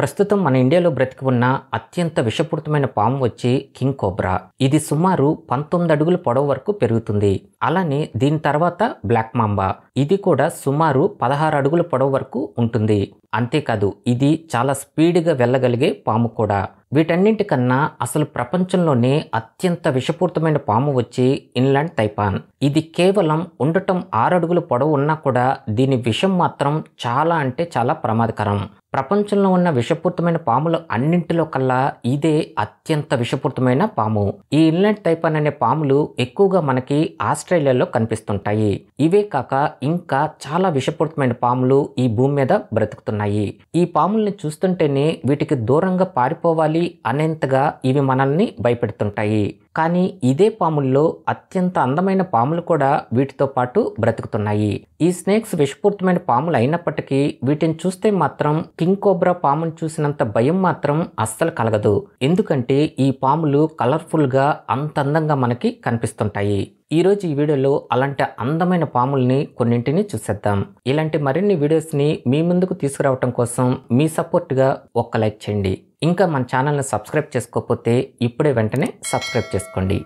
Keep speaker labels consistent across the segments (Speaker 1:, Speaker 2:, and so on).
Speaker 1: ప్రస్తుతం మన ఇండియాలో బ్రతికి ఉన్న అత్యంత విషపూరితమైన పాము వచ్చి కింగ్ కోబ్రా ఇది సుమారు పంతొమ్మిది అడుగుల పొడవు వరకు పెరుగుతుంది అలానే దీని తర్వాత బ్లాక్ మాంబా ఇది కూడా సుమారు పదహారు అడుగుల పొడవు వరకు ఉంటుంది అంతేకాదు ఇది చాలా స్పీడ్గా వెళ్ళగలిగే పాము కూడా వీటన్నింటికన్నా అసలు ప్రపంచంలోనే అత్యంత విషపూరితమైన పాము వచ్చి ఇన్లాండ్ తైపాన్ ఇది కేవలం ఉండటం ఆరు అడుగుల పొడవు ఉన్నా కూడా దీని విషం మాత్రం చాలా అంటే చాలా ప్రమాదకరం ప్రపంచంలో ఉన్న విషపూరితమైన పాములు అన్నింటిలో కల్లా ఇదే అత్యంత విషపూరితమైన పాము ఈ ఇన్లాండ్ తైపాన్ అనే పాములు ఎక్కువగా మనకి ఆస్ట్రేలియాలో కనిపిస్తుంటాయి ఇవే కాక ఇంకా చాలా విషపూరితమైన పాములు ఈ భూమి మీద బ్రతుకుతున్నాయి ఈ పాముల్ని చూస్తుంటేనే వీటికి దూరంగా పారిపోవాలి అనేంతగా ఇవి మనల్ని భయపెడుతుంటాయి కానీ ఇదే పాముల్లో అత్యంత అందమైన పాములు కూడా వీటితో పాటు బ్రతుకుతున్నాయి ఈ స్నేక్స్ విషపూరితమైన పాములు అయినప్పటికీ వీటిని చూస్తే మాత్రం కింగ్ కోబ్రా పామును చూసినంత భయం మాత్రం అస్సలు కలగదు ఎందుకంటే ఈ పాములు కలర్ఫుల్గా అంత అందంగా మనకి కనిపిస్తుంటాయి ఈరోజు ఈ వీడియోలో అలాంటి అందమైన పాముల్ని కొన్నింటిని చూసేద్దాం ఇలాంటి మరిన్ని వీడియోస్ని మీ ముందుకు తీసుకురావటం కోసం మీ సపోర్ట్గా ఒక్క లైక్ చేయండి ఇంకా మన ఛానల్ని సబ్స్క్రైబ్ చేసుకోకపోతే ఇప్పుడే వెంటనే సబ్స్క్రైబ్ చేసుకోండి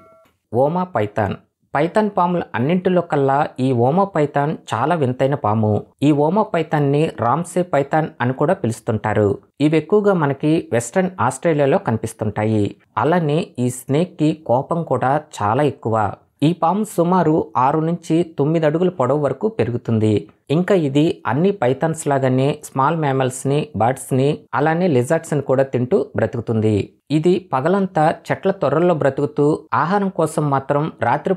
Speaker 1: ఓమా పైథాన్ పైథాన్ పాముల అన్నింటిలో కల్లా ఈ ఓమా పైథాన్ చాలా వింతైన పాము ఈ ఓమా పైథాన్ని రామ్సే పైథాన్ అని కూడా పిలుస్తుంటారు ఇవి ఎక్కువగా మనకి వెస్ట్రన్ ఆస్ట్రేలియాలో కనిపిస్తుంటాయి అలానే ఈ స్నేక్కి కోపం కూడా చాలా ఎక్కువ ఈ పాము సుమారు ఆరు నుంచి తొమ్మిది అడుగుల పొడవు వరకు పెరుగుతుంది ఇంకా ఇది అన్ని పైథాన్స్ లాగానే స్మాల్ మ్యామల్స్ని బర్డ్స్ని అలానే లిజార్ట్స్ని కూడా తింటూ బ్రతుకుతుంది ఇది పగలంతా చెట్ల తొర్రల్లో బ్రతుకుతూ ఆహారం కోసం మాత్రం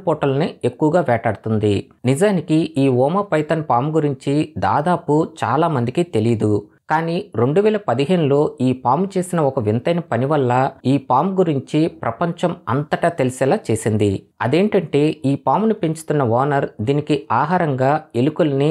Speaker 1: పూటల్ని ఎక్కువగా వేటాడుతుంది నిజానికి ఈ ఓమా పైథాన్ పాము గురించి దాదాపు చాలా మందికి తెలీదు కానీ రెండు వేల పదిహేనులో ఈ పాము చేసిన ఒక వింతైన పని వల్ల ఈ పాము గురించి ప్రపంచం అంతటా తెలిసేలా చేసింది అదేంటంటే ఈ పామును పెంచుతున్న ఓనర్ దీనికి ఆహారంగా ఎలుకల్ని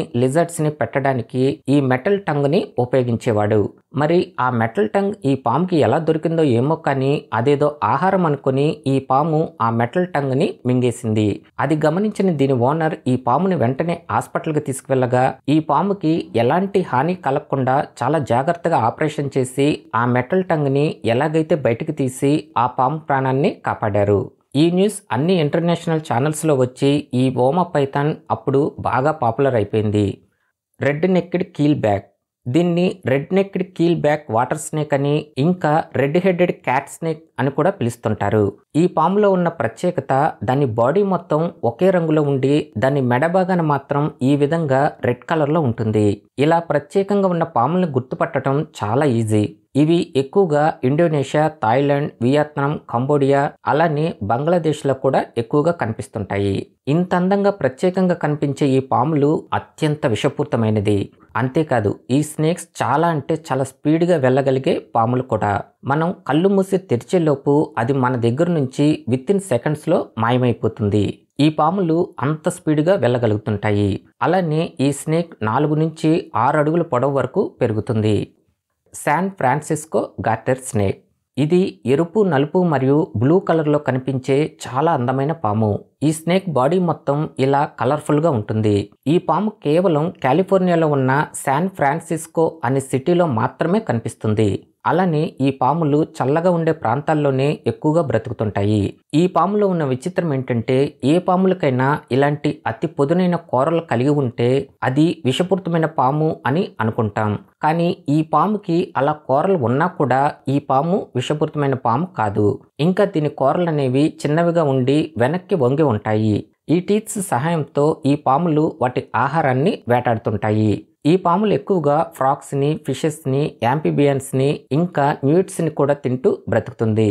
Speaker 1: ని పెట్టడానికి ఈ మెటల్ టంగ్ని ఉపయోగించేవాడు మరి ఆ మెటల్ టంగ్ ఈ పాముకి ఎలా దొరికిందో ఏమో కానీ అదేదో ఆహారం అనుకుని ఈ పాము ఆ మెటల్ టంగ్ని మింగేసింది అది గమనించిన దీని ఓనర్ ఈ పాముని వెంటనే హాస్పిటల్కి తీసుకువెళ్ళగా ఈ పాముకి ఎలాంటి హాని కలగకుండా చాలా జాగ్రత్తగా ఆపరేషన్ చేసి ఆ మెటల్ టంగ్ని ఎలాగైతే బయటకు తీసి ఆ పాము ప్రాణాన్ని కాపాడారు ఈ న్యూస్ అన్ని ఇంటర్నేషనల్ ఛానల్స్లో వచ్చి ఈ ఓమ పైథాన్ అప్పుడు బాగా పాపులర్ అయిపోయింది రెడ్ నెక్కిడ్ కీల్ బ్యాక్ దీన్ని red necked keelback water snake అని ఇంకా రెడ్ హెడెడ్ క్యాట్ స్నేక్ అని కూడా పిలుస్తుంటారు ఈ పాములో ఉన్న ప్రత్యేకత దాని బాడీ మొత్తం ఒకే రంగులో ఉండి దాని మెడ భాగాన మాత్రం ఈ విధంగా రెడ్ కలర్లో ఉంటుంది ఇలా ప్రత్యేకంగా ఉన్న పాములను గుర్తుపట్టడం చాలా ఈజీ ఇవి ఎక్కువగా ఇండోనేషియా థాయిలాండ్ వియత్నాం కంబోడియా అలానే బంగ్లాదేశ్లో కూడా ఎక్కువగా కనిపిస్తుంటాయి ఇంత అందంగా ప్రత్యేకంగా కనిపించే ఈ పాములు అత్యంత విషపూరితమైనది అంతేకాదు ఈ స్నేక్స్ చాలా అంటే చాలా స్పీడ్గా వెళ్ళగలిగే పాములు కూడా మనం కళ్ళు మూసి తెరిచేలోపు అది మన దగ్గర నుంచి విత్ ఇన్ సెకండ్స్లో మాయమైపోతుంది ఈ పాములు అంత స్పీడ్గా వెళ్ళగలుగుతుంటాయి అలానే ఈ స్నేక్ నాలుగు నుంచి ఆరు అడుగుల పొడవు వరకు పెరుగుతుంది శాన్ ఫ్రాన్సిస్కో గార్టర్ స్నేక్ ఇది ఎరుపు నలుపు మరియు బ్లూ కలర్లో కనిపించే చాలా అందమైన పాము ఈ స్నేక్ బాడీ మొత్తం ఇలా కలర్ఫుల్గా ఉంటుంది ఈ పాము కేవలం కాలిఫోర్నియాలో ఉన్న శాన్ ఫ్రాన్సిస్కో అనే సిటీలో మాత్రమే కనిపిస్తుంది అలానే ఈ పాములు చల్లగా ఉండే ప్రాంతాల్లోనే ఎక్కువగా బ్రతుకుతుంటాయి ఈ పాములో ఉన్న విచిత్రం ఏంటంటే ఏ పాములకైనా ఇలాంటి అతి పొదునైన కూరలు కలిగి ఉంటే అది విషపూరితమైన పాము అని అనుకుంటాం కానీ ఈ పాముకి అలా కూరలు ఉన్నా కూడా ఈ పాము విషపూరితమైన పాము కాదు ఇంకా దీని కూరలు అనేవి చిన్నవిగా ఉండి వెనక్కి వంగి ఉంటాయి ఈ టీత్స్ సహాయంతో ఈ పాములు వాటి ఆహారాన్ని వేటాడుతుంటాయి ఈ పాములు ఎక్కువగా ఫ్రాక్స్ని ఫిషెస్ని యాంపిబియన్స్ని ఇంకా న్యూట్స్ని కూడా తింటూ బ్రతుకుతుంది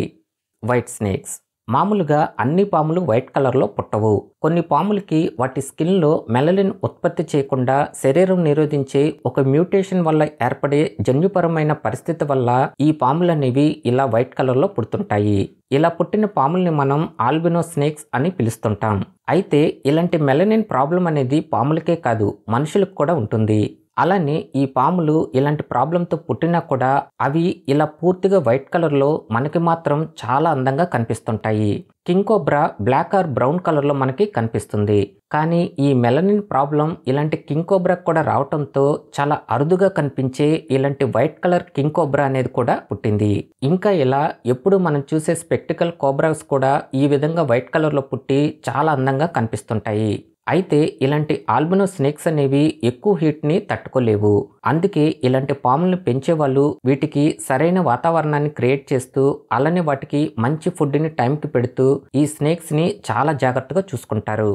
Speaker 1: వైట్ స్నేక్స్ మామూలుగా అన్ని పాములు వైట్ కలర్లో పుట్టవు కొన్ని పాములకి వాటి స్కిన్లో మెలలిన్ ఉత్పత్తి చేయకుండా శరీరం నిరోధించే ఒక మ్యూటేషన్ వల్ల ఏర్పడే జన్యుపరమైన పరిస్థితి వల్ల ఈ పాములనేవి ఇలా వైట్ కలర్లో పుడుతుంటాయి ఇలా పుట్టిన పాముల్ని మనం ఆల్బినో స్నేక్స్ అని పిలుస్తుంటాం అయితే ఇలాంటి మెలనిన్ ప్రాబ్లం అనేది పాములకే కాదు మనుషులకు కూడా ఉంటుంది అలానే ఈ పాములు ఇలాంటి ప్రాబ్లంతో పుట్టినా కూడా అవి ఇలా పూర్తిగా వైట్ కలర్లో మనకి మాత్రం చాలా అందంగా కనిపిస్తుంటాయి king cobra black or brown కలర్లో మనకి కనిపిస్తుంది కానీ ఈ మెలనిన్ ప్రాబ్లం ఇలాంటి కింగ్ కూడా రావటంతో చాలా అరుదుగా కనిపించే ఇలాంటి వైట్ కలర్ కింగ్ కోబ్రా అనేది కూడా పుట్టింది ఇంకా ఇలా ఎప్పుడు మనం చూసే స్పెక్టికల్ కోబ్రాస్ కూడా ఈ విధంగా వైట్ కలర్లో పుట్టి చాలా అందంగా కనిపిస్తుంటాయి అయితే ఇలాంటి ఆల్బినో స్నేక్స్ అనేవి ఎక్కువ హీట్ని తట్టుకోలేవు అందుకే ఇలాంటి పాములను పెంచే వాళ్ళు వీటికి సరైన వాతావరణాన్ని క్రియేట్ చేస్తూ అలానే వాటికి మంచి ఫుడ్ని టైంకి పెడుతూ ఈ స్నేక్స్ని చాలా జాగ్రత్తగా చూసుకుంటారు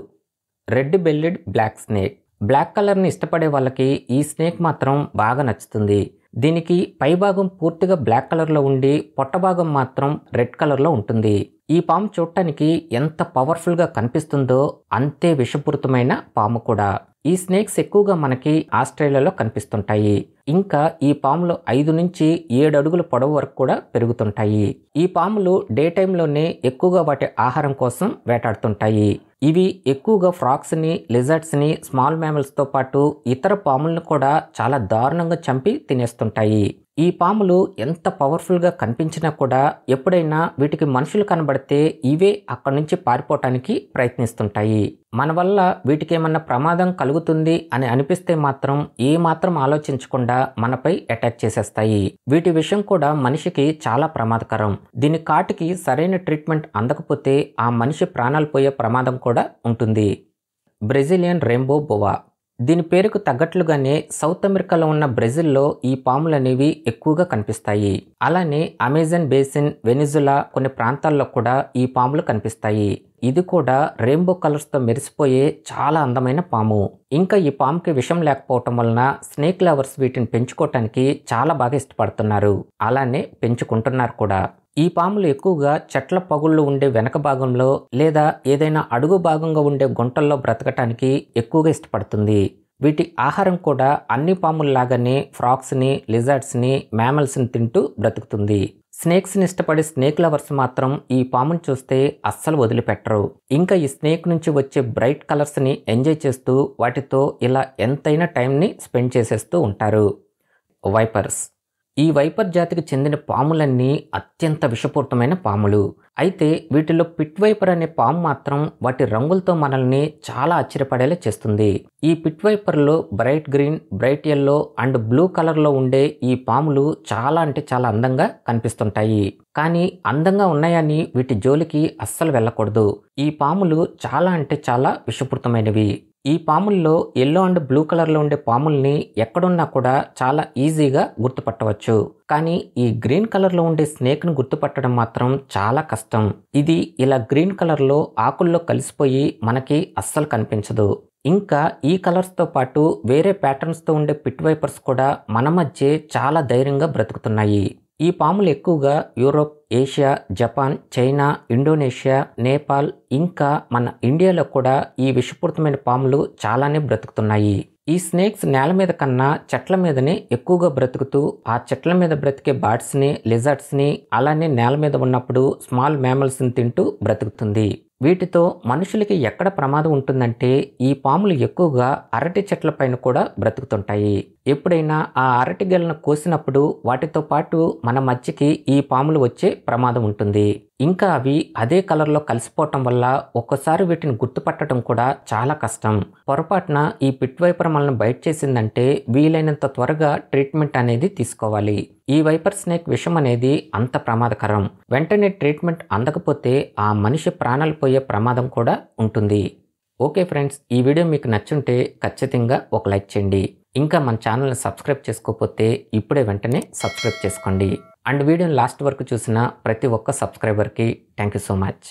Speaker 1: red bellied black snake black కలర్ని ఇష్టపడే వాళ్ళకి ఈ స్నేక్ మాత్రం బాగా నచ్చుతుంది దీనికి పైభాగం పూర్తిగా బ్లాక్ కలర్లో ఉండి పొట్ట భాగం మాత్రం రెడ్ కలర్లో ఉంటుంది ఈ పాము చూడటానికి ఎంత పవర్ఫుల్గా కనిపిస్తుందో అంతే విషపూరితమైన పాము కూడా ఈ స్నేక్స్ ఎక్కువగా మనకి ఆస్ట్రేలియాలో కనిపిస్తుంటాయి ఇంకా ఈ పాములు ఐదు నుంచి ఏడు అడుగుల పొడవు వరకు కూడా పెరుగుతుంటాయి ఈ పాములు డే టైంలోనే ఎక్కువగా వాటి ఆహారం కోసం వేటాడుతుంటాయి ఇవి ఎక్కువగా ఫ్రాక్స్ని లిజర్ట్స్ని స్మాల్ మ్యామల్స్తో పాటు ఇతర పాములను కూడా చాలా దారుణంగా చంపి తినేస్తుంటాయి ఈ పాములు ఎంత పవర్ఫుల్గా కనిపించినా కూడా ఎప్పుడైనా వీటికి మనుషులు కనబడితే ఇవే అక్కడి నుంచి పారిపోవటానికి ప్రయత్నిస్తుంటాయి మన వల్ల వీటికి ఏమన్నా ప్రమాదం కలుగుతుంది అని అనిపిస్తే మాత్రం ఏ మాత్రం ఆలోచించకుండా మనపై అటాక్ చేసేస్తాయి వీటి విషయం కూడా మనిషికి చాలా ప్రమాదకరం దీని కాటికి సరైన ట్రీట్మెంట్ అందకపోతే ఆ మనిషి ప్రాణాలు పోయే ప్రమాదం కూడా ఉంటుంది బ్రెజిలియన్ రెయిన్బో బొవా దీని పేరుకు తగ్గట్లుగానే సౌత్ అమెరికాలో ఉన్న బ్రెజిల్లో ఈ పాములు అనేవి ఎక్కువగా కనిపిస్తాయి అలానే అమెజాన్ బేసిన్ వెనిజులా కొన్ని ప్రాంతాల్లో కూడా ఈ పాములు కనిపిస్తాయి ఇది కూడా రెయిన్బో కలర్స్తో మెరిసిపోయే చాలా అందమైన పాము ఇంకా ఈ పాముకి విషం లేకపోవటం వలన స్నేక్ లవర్స్ వీటిని పెంచుకోవటానికి చాలా బాగా ఇష్టపడుతున్నారు అలానే పెంచుకుంటున్నారు కూడా ఈ పాములు ఎక్కువగా చెట్ల పగుళ్ళు ఉండే వెనక భాగంలో లేదా ఏదైనా అడుగు భాగంగా ఉండే గుంటల్లో బ్రతకటానికి ఎక్కువగా ఇష్టపడుతుంది వీటి ఆహారం కూడా అన్ని పాముల్లాగానే ఫ్రాక్స్ని లిజర్డ్స్ని మ్యామల్స్ని తింటూ బ్రతుకుతుంది స్నేక్స్ని ఇష్టపడే స్నేక్ లవర్స్ మాత్రం ఈ పామును చూస్తే అస్సలు వదిలిపెట్టరు ఇంకా ఈ స్నేక్ నుంచి వచ్చే బ్రైట్ కలర్స్ని ఎంజాయ్ చేస్తూ వాటితో ఇలా ఎంతైనా టైంని స్పెండ్ చేసేస్తూ ఉంటారు వైపర్స్ ఈ వైపర్ జాతికి చెందిన పాములన్నీ అత్యంత విషపూరితమైన పాములు అయితే వీటిలో పిట్ వైపర్ అనే పాము మాత్రం వాటి రంగులతో మనల్ని చాలా ఆశ్చర్యపడేలా చేస్తుంది ఈ పిట్ వైపర్లో bright green bright yellow and blue కలర్లో ఉండే ఈ పాములు చాలా అంటే చాలా అందంగా కనిపిస్తుంటాయి కానీ అందంగా ఉన్నాయని వీటి జోలికి అస్సలు వెళ్ళకూడదు ఈ పాములు చాలా అంటే చాలా విషపూరితమైనవి ఈ పాముల్లో ఎల్లో అండ్ బ్లూ కలర్లో ఉండే పాముల్ని ఎక్కడున్నా కూడా చాలా ఈజీగా గుర్తుపట్టవచ్చు కానీ ఈ గ్రీన్ కలర్లో ఉండే స్నేక్ను గుర్తుపట్టడం మాత్రం చాలా కష్టం ఇది ఇలా గ్రీన్ కలర్లో ఆకుల్లో కలిసిపోయి మనకి అస్సలు కనిపించదు ఇంకా ఈ కలర్స్తో పాటు వేరే ప్యాటర్న్స్తో ఉండే పిట్ వైపర్స్ కూడా మన మధ్య చాలా ధైర్యంగా బ్రతుకుతున్నాయి ఈ పాములు ఎక్కువగా Europe Asia Japan China Indonesia Nepal ఇంకా మన ఇండియాలో కూడా ఈ విషపూరితమైన పాములు చాలానే బ్రతుకుతున్నాయి ఈ స్నేక్స్ నేల మీద కన్నా చెట్ల మీదనే ఎక్కువగా బ్రతుకుతూ ఆ చెట్ల మీద బ్రతికే బాట్స్ని లిజర్ట్స్ని అలానే నేల మీద ఉన్నప్పుడు స్మాల్ మ్యామల్స్ని తింటూ బ్రతుకుతుంది వీటితో మనుషులకి ఎక్కడ ప్రమాదం ఉంటుందంటే ఈ పాములు ఎక్కువగా అరటి చెట్ల పైన కూడా బ్రతుకుతుంటాయి ఎప్పుడైనా ఆ అరటిగలను కోసినప్పుడు వాటితో పాటు మన మధ్యకి ఈ పాములు వచ్చే ప్రమాదం ఉంటుంది ఇంకా అవి అదే కలర్లో కలిసిపోవటం వల్ల ఒక్కసారి వీటిని గుర్తుపట్టడం కూడా చాలా కష్టం పొరపాటున ఈ పిట్ వైపర్ మనల్ని బయట చేసిందంటే వీలైనంత త్వరగా ట్రీట్మెంట్ అనేది తీసుకోవాలి ఈ వైపర్ స్నేక్ విషం అనేది అంత ప్రమాదకరం వెంటనే ట్రీట్మెంట్ అందకపోతే ఆ మనిషి ప్రాణాలు పోయే ప్రమాదం కూడా ఉంటుంది ఓకే ఫ్రెండ్స్ ఈ వీడియో మీకు నచ్చుంటే ఖచ్చితంగా ఒక లైక్ చేయండి ఇంకా మన ఛానల్ని సబ్స్క్రైబ్ చేసుకోకపోతే ఇప్పుడే వెంటనే సబ్స్క్రైబ్ చేసుకోండి అండ్ వీడియోని లాస్ట్ వరకు చూసిన ప్రతి ఒక్క సబ్స్క్రైబర్కి థ్యాంక్ సో మచ్